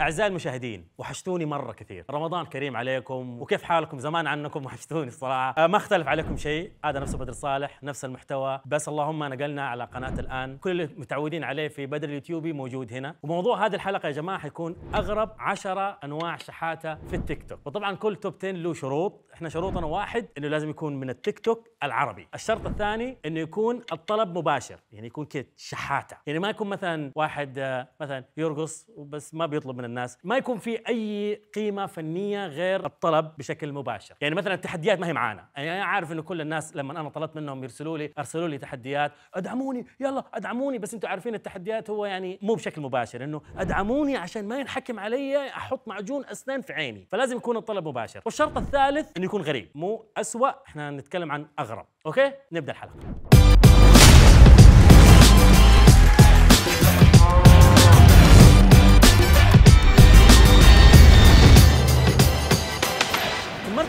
أعزائي المشاهدين وحشتوني مرة كثير رمضان كريم عليكم وكيف حالكم زمان عنكم وحشتوني الصراحة أه ما اختلف عليكم شيء هذا نفسه بدر صالح نفس المحتوى بس اللهم نقلنا على قناة الآن كل اللي متعودين عليه في بدر اليوتيوبي موجود هنا وموضوع هذه الحلقة يا جماعة حيكون أغرب 10 أنواع شحاتة في التيك توك وطبعا كل توب 10 له شروط احنا شروطنا واحد انه لازم يكون من التيك توك العربي الشرط الثاني انه يكون الطلب مباشر يعني يكون كده شحاتة يعني ما يكون مثلا واحد آه، مثلا يرقص وبس ما بيطلب من من الناس ما يكون في اي قيمه فنيه غير الطلب بشكل مباشر يعني مثلا التحديات ما هي معانا يعني انا عارف انه كل الناس لما انا طلبت منهم يرسلوا لي ارسلوا لي تحديات ادعموني يلا ادعموني بس انتم عارفين التحديات هو يعني مو بشكل مباشر انه ادعموني عشان ما ينحكم علي احط معجون اسنان في عيني فلازم يكون الطلب مباشر والشرط الثالث انه يكون غريب مو اسوا احنا نتكلم عن اغرب اوكي نبدا الحلقه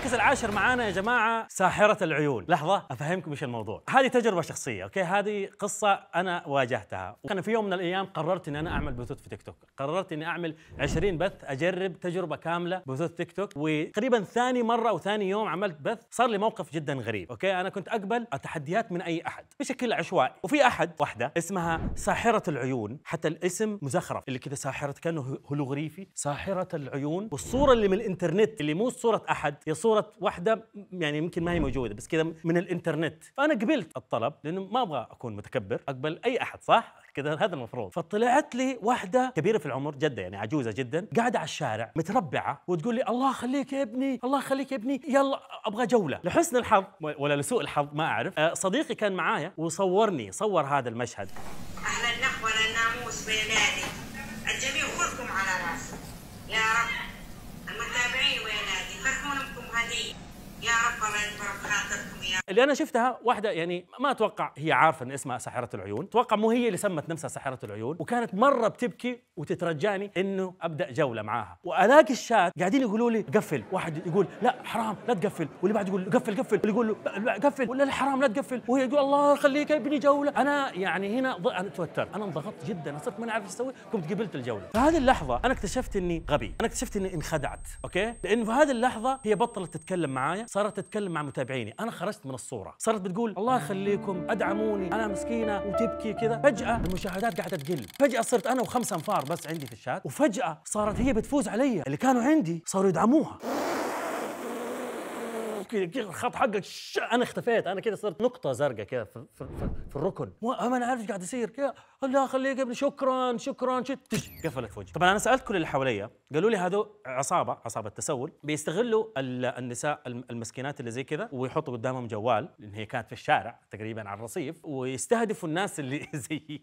because it عاشر معانا يا جماعه ساحره العيون لحظه افهمكم ايش الموضوع هذه تجربه شخصيه اوكي هذه قصه انا واجهتها وكان في يوم من الايام قررت اني انا اعمل بثوث في تيك توك قررت اني اعمل 20 بث اجرب تجربه كامله بثوث تيك توك وتقريبا ثاني مره او ثاني يوم عملت بث صار لي موقف جدا غريب اوكي انا كنت اقبل التحديات من اي احد بشكل عشوائي وفي احد واحده اسمها ساحره العيون حتى الاسم مزخرف اللي كذا ساحره كانه هولوغريفي ساحره العيون والصوره اللي من الانترنت اللي مو صوره احد هي صوره واحده يعني يمكن ما هي موجوده بس كذا من الانترنت فانا قبلت الطلب لانه ما ابغى اكون متكبر اقبل اي احد صح كذا هذا المفروض فطلعت لي واحده كبيره في العمر جده يعني عجوزه جدا قاعده على الشارع متربعه وتقول لي الله يخليك يا ابني الله يخليك يا ابني يلا ابغى جوله لحسن الحظ ولا لسوء الحظ ما اعرف آه، صديقي كان معايا وصورني صور هذا المشهد اهلا نحو الناموس بينادي الجميع كلكم على راسي يا رب يا رب الله يا اللي انا شفتها واحده يعني ما اتوقع هي عارفه ان اسمها ساحره العيون اتوقع مو هي اللي سمت نفسها ساحره العيون وكانت مره بتبكي وتترجاني انه ابدا جوله معاها والاقي الشات قاعدين يقولوا لي قفل واحد يقول لا حرام لا تقفل واللي بعد يقول قفل قفل اللي يقول له قفل ولا حرام لا تقفل وهي تقول الله يخليك ابني جوله انا يعني هنا ض... انا توترت انا انضغطت جدا صرت ما عارف ايش اسوي قمت قبلت الجوله فهذه اللحظه انا اكتشفت اني غبي انا اكتشفت اني انخدعت اوكي لانه في هذه اللحظه هي بطلت تتكلم معايا صارت تتكلم مع متابعيني انا خرجت من الصوره صارت بتقول الله يخليكم ادعموني انا مسكينه وتبكي كذا فجاه المشاهدات قاعده تقل فجاه صرت انا وخمسه انفار بس عندي في الشات وفجاه صارت هي بتفوز علي اللي كانوا عندي صاروا يدعموها الخط حقك ش... انا اختفيت انا كده صرت نقطه زرقاء كده في, في, في, الركن ما انا عارف ايش قاعد يصير كده الله خليه قبل شكرا شكرا شت قفلت في وجهي طبعا انا سالت كل اللي حواليا قالوا لي هذول عصابه عصابه تسول بيستغلوا النساء المسكينات اللي زي كذا ويحطوا قدامهم جوال لان هي كانت في الشارع تقريبا على الرصيف ويستهدفوا الناس اللي زي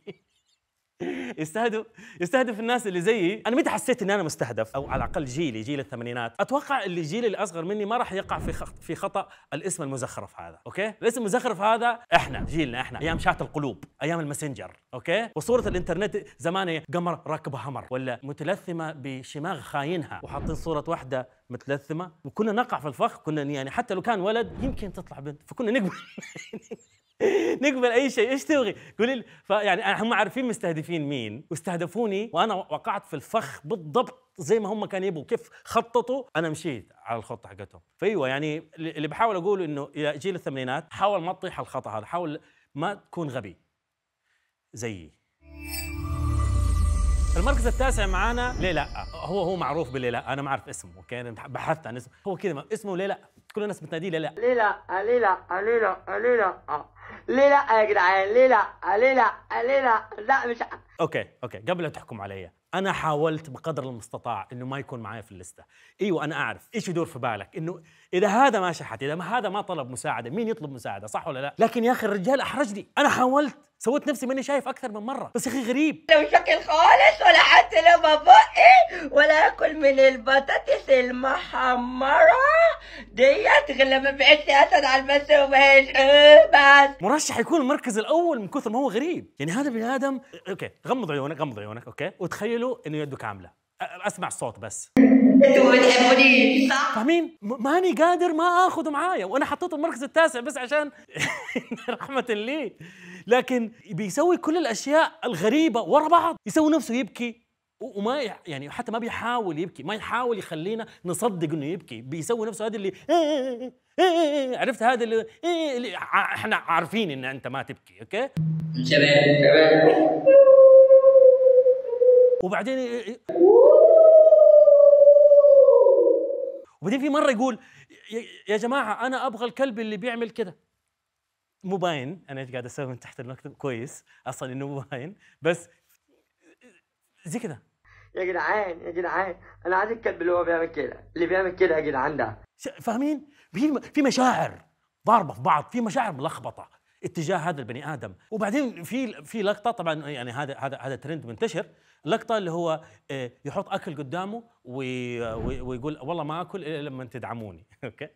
يستهدف يستهدف الناس اللي زيي انا متى حسيت اني انا مستهدف او على الاقل جيلي جيل الثمانينات اتوقع اللي الجيل اللي اصغر مني ما راح يقع في خط في خطا الاسم المزخرف هذا اوكي الاسم المزخرف هذا احنا جيلنا احنا ايام شات القلوب ايام الماسنجر اوكي وصوره الانترنت زمان قمر راكبه همر ولا متلثمه بشماغ خاينها وحاطين صوره واحده متلثمه وكنا نقع في الفخ كنا يعني حتى لو كان ولد يمكن تطلع بنت فكنا نقبل نقبل اي شيء ايش تبغي قولي لي فيعني هم عارفين مستهدفين مين واستهدفوني وانا وقعت في الفخ بالضبط زي ما هم كانوا يبغوا كيف خططوا انا مشيت على الخطه حقتهم فايوه يعني اللي بحاول اقوله انه الى جيل الثمانينات حاول ما تطيح الخطا هذا حاول ما تكون غبي زيي المركز التاسع معانا ليه لا هو هو معروف بليه لا انا ما اعرف اسمه اوكي انا بحثت عن اسمه هو كذا اسمه ليه لا كل الناس بتناديه لا ليه لا ليه لا ليه لا ليه لا ليه لا يا جدعان ليه لا ليه لا لا مش اوكي اوكي قبل لا تحكم علي انا حاولت بقدر المستطاع انه ما يكون معايا في الليسته ايوه انا اعرف ايش يدور في بالك انه اذا هذا ما شحت اذا ما هذا ما طلب مساعده مين يطلب مساعده صح ولا لا لكن يا اخي الرجال احرجني انا حاولت سويت نفسي ماني شايف اكثر من مره بس يا اخي غريب لو شكل خالص ولا حتى لو بقي ولا اكل من البطاطس المحمره ديت غير لما بعت لي اسد على البث وبهش آه، بس مرشح يكون المركز الاول من كثر ما هو غريب يعني هذا بني ادم اوكي غمض عيونك غمض عيونك اوكي وتخيلوا انه يده كامله اسمع الصوت بس انتوا بتحبوني صح؟ فاهمين؟ ماني قادر ما اخذه معايا وانا حطيته المركز التاسع بس عشان رحمه لي لكن بيسوي كل الاشياء الغريبه ورا بعض يسوي نفسه يبكي وما يعني حتى ما بيحاول يبكي ما يحاول يخلينا نصدق انه يبكي بيسوي نفسه هذا اللي إيه، إيه، إيه، عرفت هذا اللي, احنا عارفين ان انت ما تبكي اوكي وبعدين وبعدين في مره يقول يا جماعه انا ابغى الكلب اللي بيعمل كده مو باين انا ايش قاعد اسوي من تحت المكتب كويس اصلا انه مو باين بس زي كده يا جدعان يا جدعان انا عايز الكلب اللي هو بيعمل كده اللي بيعمل كده يا جدعان ده فاهمين في في مشاعر ضاربه في بعض في مشاعر ملخبطه اتجاه هذا البني ادم وبعدين في في لقطه طبعا يعني هذا هذا هذا ترند منتشر لقطه اللي هو آه، يحط اكل قدامه ويقول والله ما اكل الا لما تدعموني اوكي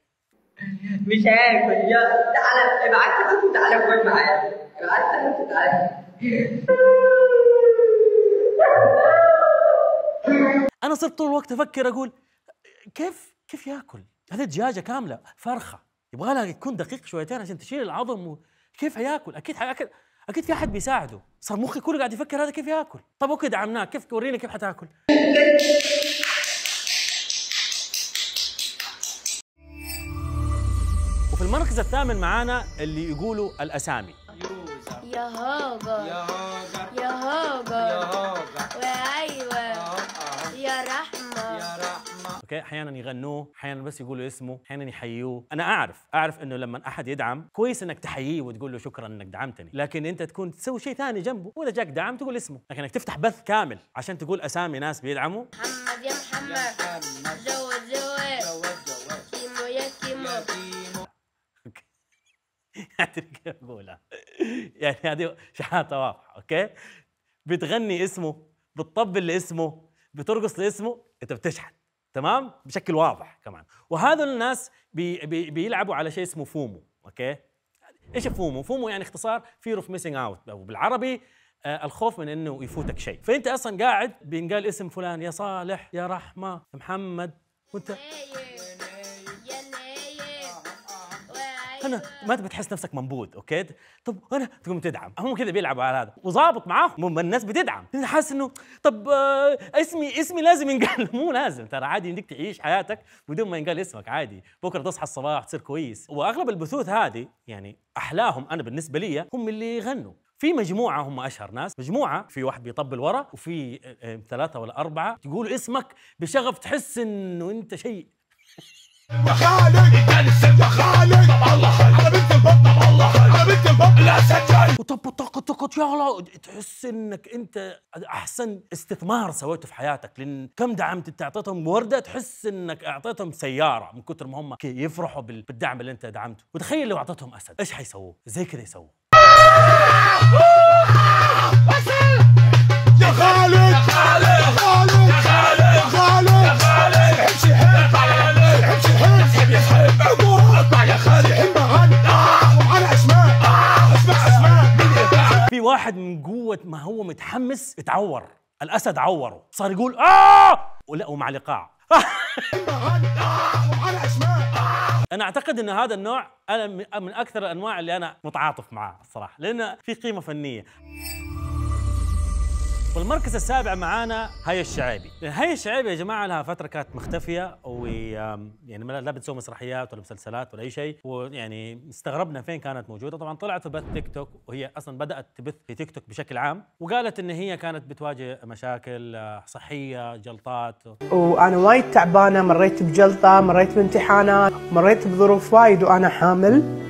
مش هاكل يلا تعال ابعت لي تعال كل معايا ابعت لي تعال انا صرت طول الوقت افكر اقول كيف كيف ياكل؟ هذه دجاجه كامله فرخه يبغى لها تكون دقيق شويتين عشان تشيل العظم و... كيف هياكل اكيد حياكل اكيد في احد بيساعده صار مخي كله قاعد يفكر هذا كيف ياكل طب اوكي دعمناه كيف وريني كيف حتاكل وفي المركز الثامن معانا اللي يقولوا الاسامي يا هوجر يا هوجر يا هوجر ايوه اوكي احيانا يغنوه احيانا بس يقولوا اسمه احيانا يحيوه انا اعرف اعرف انه لما احد يدعم كويس انك تحييه وتقول له شكرا انك دعمتني لكن انت تكون تسوي شيء ثاني جنبه واذا جاك دعم تقول اسمه لكنك تفتح بث كامل عشان تقول اسامي ناس بيدعموا محمد يا محمد زود كيمو يا كيمو يعني هذه شحاته واضحه اوكي بتغني اسمه بتطبل لاسمه بترقص لاسمه انت بتشحن تمام بشكل واضح كمان وهذا الناس بي بي بيلعبوا على شيء اسمه فومو اوكي ايش فومو فومو يعني اختصار fear of missing out او بالعربي آه الخوف من انه يفوتك شيء فانت اصلا قاعد بينقال اسم فلان يا صالح يا رحمه محمد وانت انا ما بتحس نفسك منبوذ اوكي طب انا تقوم تدعم هم كذا بيلعبوا على هذا وظابط معاهم الناس بتدعم انت حاسس انه طب آه اسمي اسمي لازم ينقال مو لازم ترى عادي انك تعيش حياتك بدون ما ينقال اسمك عادي بكره تصحى الصباح تصير كويس واغلب البثوث هذه يعني احلاهم انا بالنسبه لي هم اللي يغنوا في مجموعة هم أشهر ناس مجموعة في واحد بيطبل ورا وفي آه، آه، ثلاثة ولا أربعة تقول اسمك بشغف تحس إنه أنت شيء يا خالد اداني يا طب الله طب الله تحس انك انت احسن استثمار سويته في حياتك لان كم دعمت انت اعطيتهم ورده تحس انك اعطيتهم سياره من كتر ما هم يفرحوا بالدعم اللي انت دعمته وتخيل لو اعطيتهم اسد ايش حيسووا زي كذا يسووا يا خالد يا خالد هو ما هو متحمس اتعور الاسد عوره صار يقول اه ولقوا مع لقاع انا اعتقد ان هذا النوع انا من اكثر الانواع اللي انا متعاطف معاه الصراحه لانه في قيمه فنيه والمركز السابع معانا هيا الشعيبي هيا الشعيبي يا جماعه لها فتره كانت مختفيه ويعني لا بتسوي مسرحيات ولا مسلسلات ولا اي شيء ويعني استغربنا فين كانت موجوده طبعا طلعت في بث تيك توك وهي اصلا بدات تبث في تيك توك بشكل عام وقالت ان هي كانت بتواجه مشاكل آه، صحيه جلطات وانا وايد تعبانه مريت بجلطه مريت بامتحانات مريت بظروف وايد وانا حامل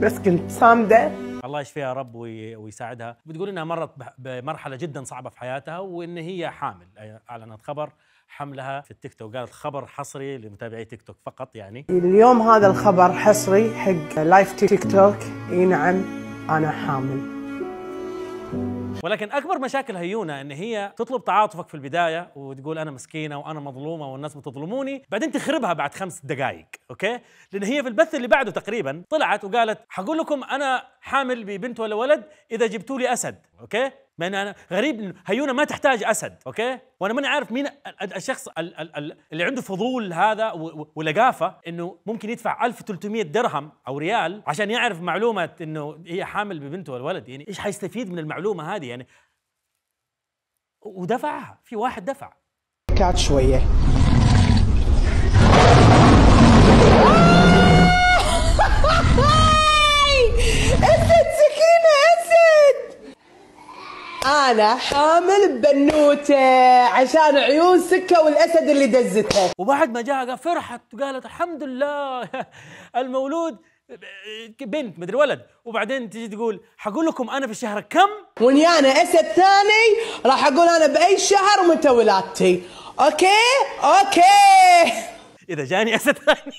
بس كنت صامده الله يشفيها يا رب ويساعدها بتقول انها مرت بمرحله جدا صعبه في حياتها وان هي حامل اعلنت خبر حملها في التيك توك قالت خبر حصري لمتابعي تيك توك فقط يعني اليوم هذا الخبر حصري حق لايف تيك توك اي نعم انا حامل ولكن اكبر مشاكل هيونا ان هي تطلب تعاطفك في البدايه وتقول انا مسكينه وانا مظلومه والناس بتظلموني بعدين تخربها بعد خمس دقائق اوكي لان هي في البث اللي بعده تقريبا طلعت وقالت حقول لكم انا حامل ببنت ولا ولد اذا جبتوا لي اسد اوكي ما انا غريب هيونا ما تحتاج اسد اوكي وانا ماني عارف مين الشخص اللي عنده فضول هذا ولقافه انه ممكن يدفع 1300 درهم او ريال عشان يعرف معلومه انه هي حامل ببنته ولا ولد يعني ايش حيستفيد من المعلومه هذه عادي يعني ودفعها في واحد دفع كات شويه اسد سكينه اسد انا حامل بنوته عشان عيون سكه والاسد اللي دزتها وبعد ما جاء فرحت وقالت الحمد لله المولود بنت مدري ولد وبعدين تجي تقول حقول لكم انا في الشهر كم وني انا اسد ثاني راح اقول انا باي شهر ومتى ولادتي اوكي اوكي اذا جاني اسد ثاني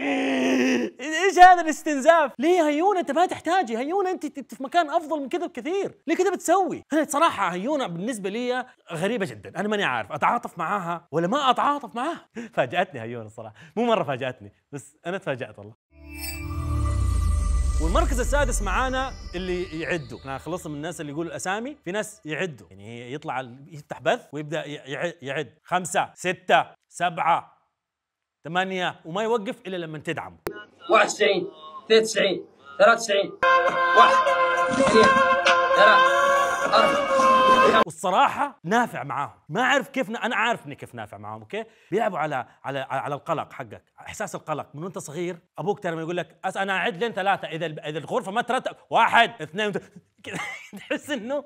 ايش هذا الاستنزاف؟ ليه هيونه انت ما تحتاجي هيونه انت في مكان افضل من كذا بكثير، ليه كذا بتسوي؟ انا صراحه هيونه بالنسبه لي غريبه جدا، انا ماني عارف اتعاطف معاها ولا ما اتعاطف معاها، فاجاتني هيونه الصراحه، مو مره فاجاتني، بس انا تفاجات والله. والمركز السادس معانا اللي يعدوا احنا خلصنا من الناس اللي يقولوا الاسامي في ناس يعدوا يعني يطلع يفتح بث ويبدا يعد خمسه سته سبعه ثمانية وما يوقف الا لما تدعم 91 92 93 91 أربعة والصراحة نافع معاهم، ما اعرف كيف ن... انا عارف اني كيف نافع معاهم، اوكي؟ بيلعبوا على على على القلق حقك، احساس القلق من وانت صغير، ابوك ترى يقول لك انا اعد لين ثلاثة اذا اذا الغرفة ما ترتب، واحد اثنين تحس انه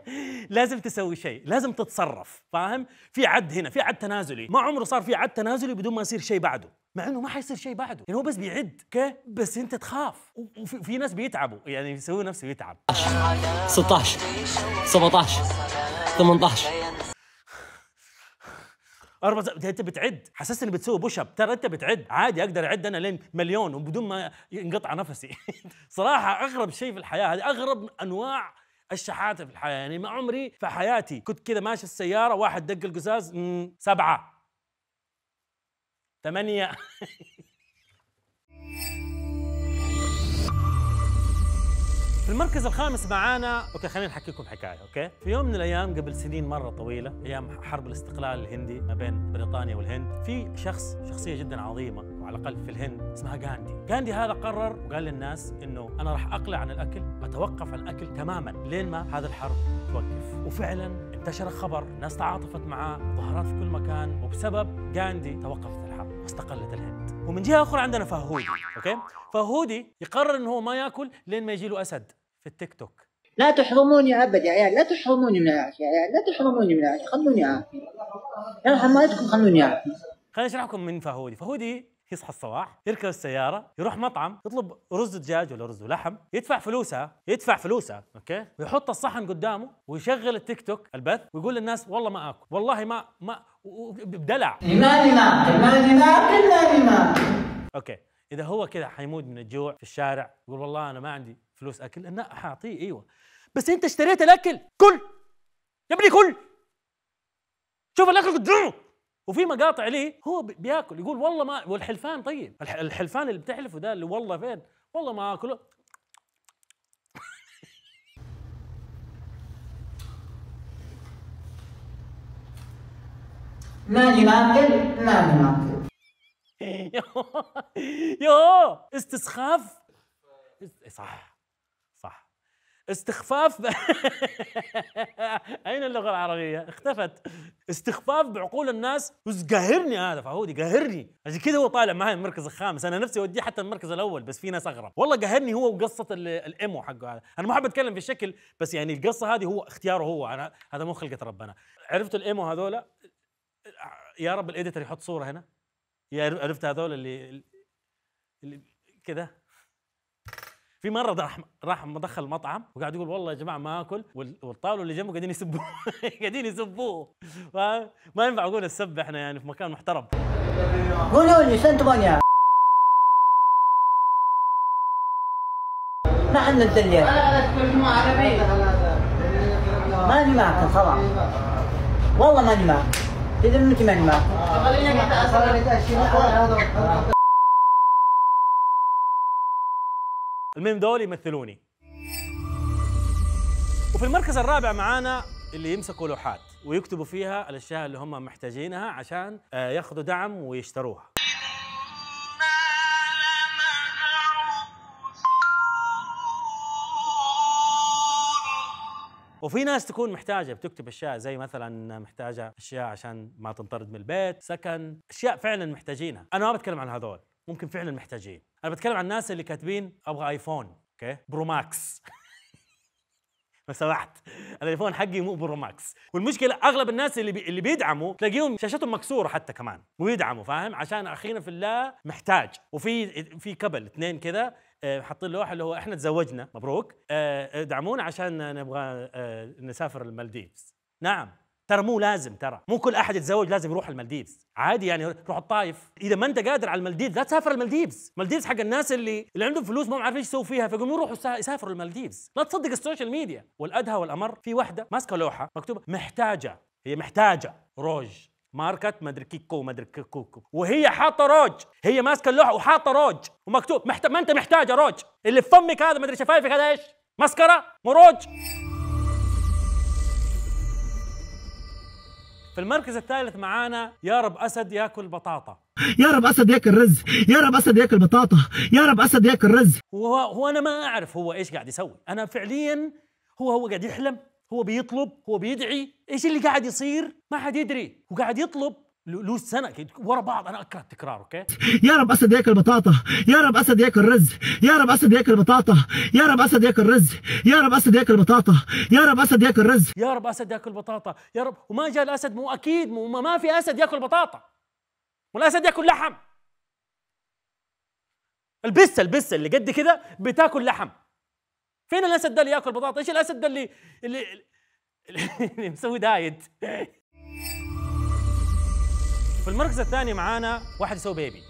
لازم تسوي شيء، لازم تتصرف، فاهم؟ في عد هنا، في عد تنازلي، ما عمره صار في عد تنازلي بدون ما يصير شيء بعده، مع انه ما حيصير شيء بعده يعني هو بس بيعد اوكي بس انت تخاف وفي ناس بيتعبوا يعني يسوي نفسه يتعب 16 17 18 اربع انت بتعد حسست اني بتسوي بوش اب ترى انت بتعد عادي اقدر اعد انا لين مليون وبدون ما ينقطع نفسي صراحه اغرب شيء في الحياه هذه اغرب انواع الشحاته في الحياه يعني ما عمري في حياتي كنت كذا ماشي السياره واحد دق القزاز سبعه 8 في المركز الخامس معانا اوكي خلينا نحكي لكم حكايه اوكي في يوم من الايام قبل سنين مره طويله ايام حرب الاستقلال الهندي ما بين بريطانيا والهند في شخص شخصيه جدا عظيمه وعلى الاقل في الهند اسمها غاندي غاندي هذا قرر وقال للناس انه انا راح اقلع عن الاكل اتوقف عن الاكل تماما لين ما هذا الحرب توقف وفعلا انتشر الخبر الناس تعاطفت معاه ظهرات في كل مكان وبسبب غاندي توقفت استقلت الهند ومن جهه اخرى عندنا فهودي اوكي فهودي يقرر انه هو ما ياكل لين ما يجي له اسد في التيك توك لا تحرموني ابد يا عيال لا تحرموني من العافيه يا عيال لا تحرموني من العافيه خلوني عافيه يا حمايتكم خلوني عافيه خليني اشرح لكم من فهودي فهودي يصحى الصباح يركب السياره يروح مطعم يطلب رز دجاج ولا رز ولحم يدفع فلوسها يدفع فلوسها اوكي ويحط الصحن قدامه ويشغل التيك توك البث ويقول للناس والله ما اكل والله ما ما بدلع ما ما ما اوكي اذا هو كذا حيموت من الجوع في الشارع يقول والله انا ما عندي فلوس اكل انا حاعطيه ايوه بس انت اشتريت الاكل كل يا ابني كل شوف الاكل قدامه وفي مقاطع ليه هو بياكل يقول والله ما والحلفان طيب الحلفان اللي بتحلفه ده اللي والله فين والله ما اكله ماني ماكل ماني ماكل يو استسخاف صح استخفاف ب... اين اللغه العربيه اختفت استخفاف بعقول الناس قاهرني هذا فهودي قاهرني عشان كذا هو طالع معي المركز الخامس انا نفسي اوديه حتى المركز الاول بس في ناس اغرب والله قاهرني هو وقصه الايمو حقه هذا انا ما احب اتكلم في الشكل بس يعني القصه هذه هو اختياره هو انا هذا مو خلقه ربنا عرفت الايمو هذولا يا رب الاديتر يحط صوره هنا يا عرفت هذول اللي, اللي كذا في مره راح راح مدخل مطعم وقاعد يقول والله يا جماعه ما اكل والطاوله اللي جنبه قاعدين يسبوه قاعدين يسبوه ما ينفع اقول السب احنا يعني في مكان محترم قولوا لي يا ما عندنا الدنيا ماني معك خلاص والله ماني معك اذا انت ماني معك المهم دول يمثلوني وفي المركز الرابع معانا اللي يمسكوا لوحات ويكتبوا فيها الاشياء اللي هم محتاجينها عشان آه، ياخذوا دعم ويشتروها وفي ناس تكون محتاجه بتكتب اشياء زي مثلا محتاجه اشياء عشان ما تنطرد من البيت سكن اشياء فعلا محتاجينها انا ما بتكلم عن هذول ممكن فعلا محتاجين انا بتكلم عن الناس اللي كاتبين ابغى ايفون اوكي برو ماكس لو سمحت الايفون حقي مو برو ماكس والمشكله اغلب الناس اللي بي... اللي بيدعموا تلاقيهم شاشتهم مكسوره حتى كمان ويدعموا فاهم عشان اخينا في الله محتاج وفي في كبل اثنين كذا آه، حاطين لوحه اللي هو احنا تزوجنا مبروك ادعمونا آه، عشان نبغى آه، نسافر المالديفز نعم ترى مو لازم ترى مو كل احد يتزوج لازم يروح المالديفز عادي يعني روح الطايف اذا ما انت قادر على المالديفز لا تسافر المالديفز المالديفز حق الناس اللي اللي عندهم فلوس ما عارفين ايش يسووا فيها فيقوموا يروحوا يسافروا المالديفز لا تصدق السوشيال ميديا والادهى والامر في واحده ماسكه لوحه مكتوبه محتاجه هي محتاجه روج ماركت مدري كيكو مدري كوكو وهي حاطه روج هي ماسكه اللوحه وحاطه روج ومكتوب محت... ما انت محتاجه روج اللي في فمك هذا مدري شفايفك هذا ايش؟ مسكره مو روج في المركز الثالث معانا يا رب اسد ياكل بطاطا يا رب اسد ياكل رز يا رب اسد ياكل بطاطا يا رب اسد ياكل رز هو هو انا ما اعرف هو ايش قاعد يسوي انا فعليا هو هو قاعد يحلم هو بيطلب هو بيدعي ايش اللي قاعد يصير ما حد يدري وقاعد يطلب له سنه ورا بعض انا اكره التكرار اوكي يا رب اسد ياكل بطاطا يا رب اسد ياكل رز يا رب اسد ياكل بطاطا يا رب اسد ياكل رز يا رب اسد ياكل بطاطا يا رب اسد ياكل رز يا رب اسد ياكل بطاطا يا رب وما جاء الاسد مو اكيد مو ما في اسد ياكل بطاطا والاسد ياكل لحم البسه البسه اللي قد كده بتاكل لحم فين الاسد ده اللي ياكل بطاطا ايش الاسد ده اللي اللي, اللي مسوي دايت في المركز الثاني معانا واحد يسوي بيبي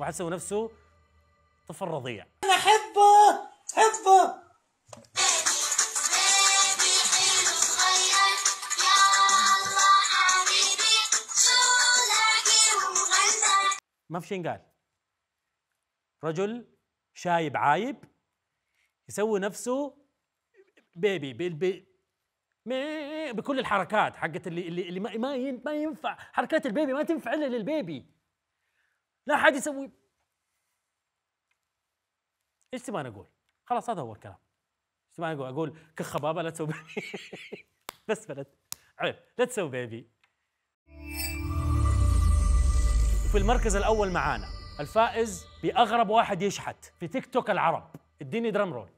واحد يسوي نفسه طفل رضيع انا احبه احبه ما في شيء قال رجل شايب عايب يسوي نفسه بيبي بكل الحركات حقت اللي اللي, اللي ما ما ينفع حركات البيبي ما تنفع الا للبيبي لا حد يسوي ايش تبغى انا اقول؟ خلاص هذا هو الكلام ايش تبغى اقول؟ اقول كخ بابا لا تسوي بس بلد عيب لا تسوي بيبي في المركز الاول معانا الفائز باغرب واحد يشحت في تيك توك العرب اديني درام رول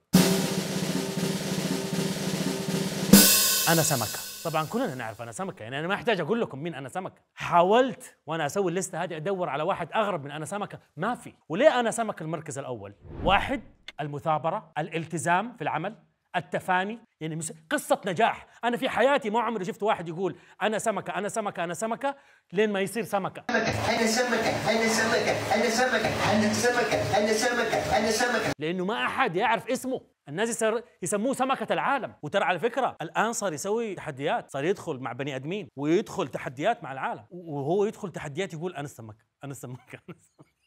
انا سمكه طبعا كلنا نعرف انا سمكه يعني انا ما احتاج اقول لكم مين انا سمكه حاولت وانا اسوي الليسته هذه ادور على واحد اغرب من انا سمكه ما في وليه انا سمكه المركز الاول واحد المثابره الالتزام في العمل التفاني يعني قصة نجاح أنا في حياتي ما عمري شفت واحد يقول أنا سمكة أنا سمكة أنا سمكة لين ما يصير سمكة أنا سمكة أنا سمكة أنا سمكة أنا سمكة أنا سمكة أنا سمكة لأنه ما أحد يعرف اسمه الناس يصير يسموه سمكة العالم وترى على فكرة الآن صار يسوي تحديات صار يدخل مع بني آدمين ويدخل تحديات مع العالم وهو يدخل تحديات يقول أنا السمكة أنا السمكة أنا السمكة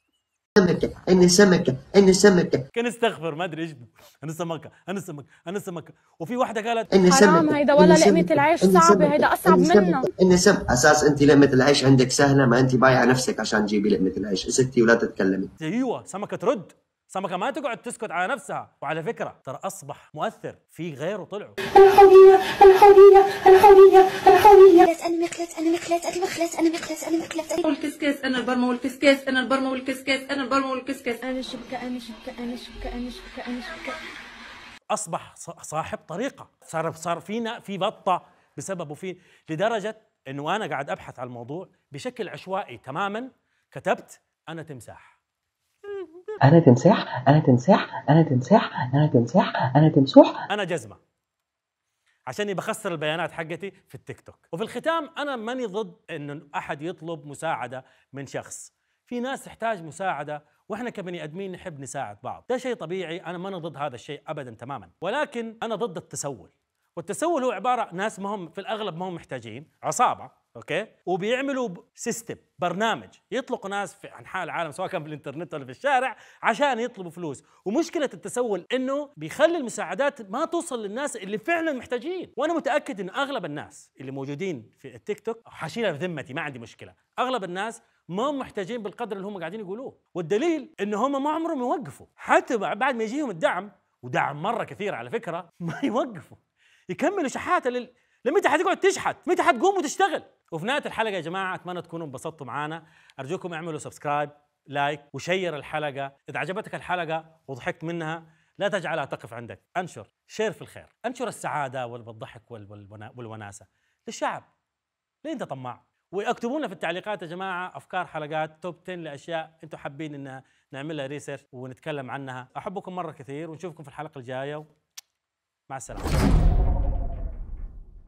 سمكة أنا سمكة أنا سمكة كان استغفر ما أدري إيش أنا سمكة أنا سمكة أنا سمكة وفي واحدة قالت أنا سمكة حرام هيدا ولا لقمة العيش صعبة هيدا أصعب منها أنا سمكة أساس أنت لقمة العيش عندك سهلة ما أنت بايعة نفسك عشان تجيبي لقمة العيش ستي ولا تتكلمي أيوه سمكة رد سمكه ما تقعد تسكت على نفسها وعلى فكره ترى اصبح مؤثر في غيره طلعوا الحويه الحويه الحويه الحويه انا مقلت انا مقلت انا مقلت انا مقلت انا مقلت والكسكاس انا البرمه والكسكاس انا البرمه والكسكاس انا البرمه والكسكاس انا شبكه انا شبكه انا شبكه انا شبكه انا شبكه اصبح صاحب طريقه صار صار فينا في بطه بسببه في لدرجه انه انا قاعد ابحث عن الموضوع بشكل عشوائي تماما كتبت انا تمساح أنا تمساح أنا تمساح أنا تمساح أنا تمساح أنا تمسوح أنا جزمة عشان بخسر البيانات حقتي في التيك توك وفي الختام أنا ماني ضد إنه أحد يطلب مساعدة من شخص في ناس تحتاج مساعدة واحنا كبني ادمين نحب نساعد بعض، ده شيء طبيعي انا ماني ضد هذا الشيء ابدا تماما، ولكن انا ضد التسول، والتسول هو عباره ناس ما هم في الاغلب ما هم محتاجين، عصابه اوكي وبيعملوا سيستم برنامج يطلقوا ناس في انحاء العالم سواء كان في الانترنت ولا في الشارع عشان يطلبوا فلوس ومشكله التسول انه بيخلي المساعدات ما توصل للناس اللي فعلا محتاجين وانا متاكد ان اغلب الناس اللي موجودين في التيك توك حشيلها بذمتي ما عندي مشكله اغلب الناس ما هم محتاجين بالقدر اللي هم قاعدين يقولوه والدليل ان هم ما عمرهم يوقفوا حتى بعد ما يجيهم الدعم ودعم مره كثير على فكره ما يوقفوا يكملوا شحاته لل... لما انت حتقعد تشحت متى حتقوم وتشتغل وفي نهايه الحلقه يا جماعه اتمنى تكونوا انبسطتوا معانا ارجوكم اعملوا سبسكرايب لايك وشير الحلقه اذا عجبتك الحلقه وضحكت منها لا تجعلها تقف عندك انشر شير في الخير انشر السعاده والضحك والوناسه للشعب ليه انت طماع واكتبوا لنا في التعليقات يا جماعه افكار حلقات توب 10 لاشياء انتم حابين انها نعملها ريسيرش ونتكلم عنها احبكم مره كثير ونشوفكم في الحلقه الجايه مع السلامه